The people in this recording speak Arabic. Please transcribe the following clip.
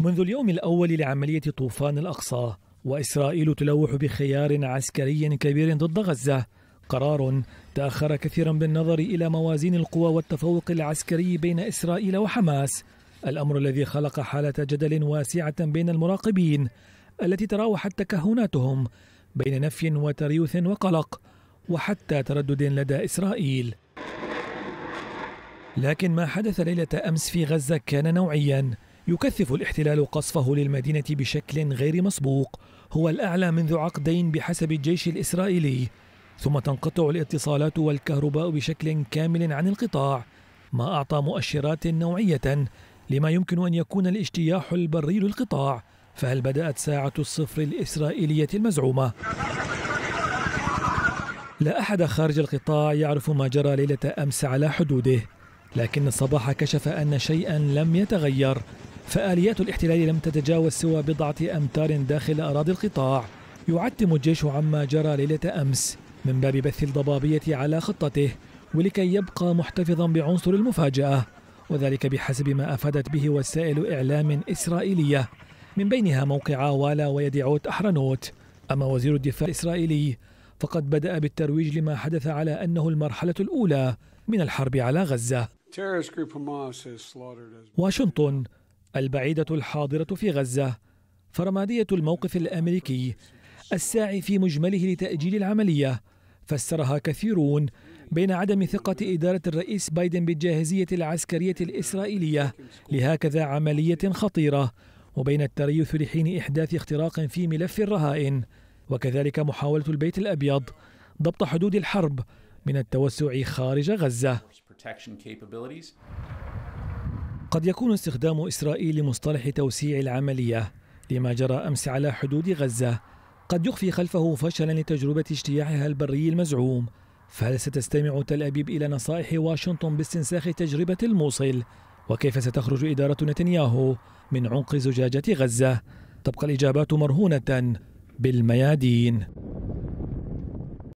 منذ اليوم الأول لعملية طوفان الأقصى وإسرائيل تلوح بخيار عسكري كبير ضد غزة قرار تأخر كثيرا بالنظر إلى موازين القوى والتفوق العسكري بين إسرائيل وحماس الأمر الذي خلق حالة جدل واسعة بين المراقبين التي تراوحت تكهناتهم بين نفي وتريث وقلق وحتى تردد لدى إسرائيل لكن ما حدث ليلة أمس في غزة كان نوعيا يكثف الاحتلال قصفه للمدينة بشكل غير مسبوق هو الأعلى منذ عقدين بحسب الجيش الإسرائيلي ثم تنقطع الاتصالات والكهرباء بشكل كامل عن القطاع ما أعطى مؤشرات نوعية لما يمكن أن يكون الاجتياح البري للقطاع فهل بدأت ساعة الصفر الإسرائيلية المزعومة؟ لا أحد خارج القطاع يعرف ما جرى ليلة أمس على حدوده لكن الصباح كشف أن شيئا لم يتغير فآليات الاحتلال لم تتجاوز سوى بضعة أمتار داخل أراضي القطاع يعتم الجيش عما جرى ليلة أمس من باب بث الضبابية على خطته ولكي يبقى محتفظا بعنصر المفاجأة وذلك بحسب ما أفادت به وسائل إعلام إسرائيلية من بينها موقع والا ويديعوت أحرنوت أما وزير الدفاع الإسرائيلي فقد بدأ بالترويج لما حدث على أنه المرحلة الأولى من الحرب على غزة واشنطن البعيدة الحاضرة في غزة فرمادية الموقف الأمريكي الساعي في مجمله لتأجيل العملية فسرها كثيرون بين عدم ثقة إدارة الرئيس بايدن بالجاهزية العسكرية الإسرائيلية لهكذا عملية خطيرة وبين التريث لحين إحداث اختراق في ملف الرهائن وكذلك محاولة البيت الأبيض ضبط حدود الحرب من التوسع خارج غزة قد يكون استخدام إسرائيل لمصطلح توسيع العملية لما جرى أمس على حدود غزة قد يخفي خلفه فشلا لتجربة اجتياحها البري المزعوم فهل ستستمع تل أبيب إلى نصائح واشنطن باستنساخ تجربة الموصل وكيف ستخرج إدارة نتنياهو من عمق زجاجة غزة تبقى الإجابات مرهونة بالميادين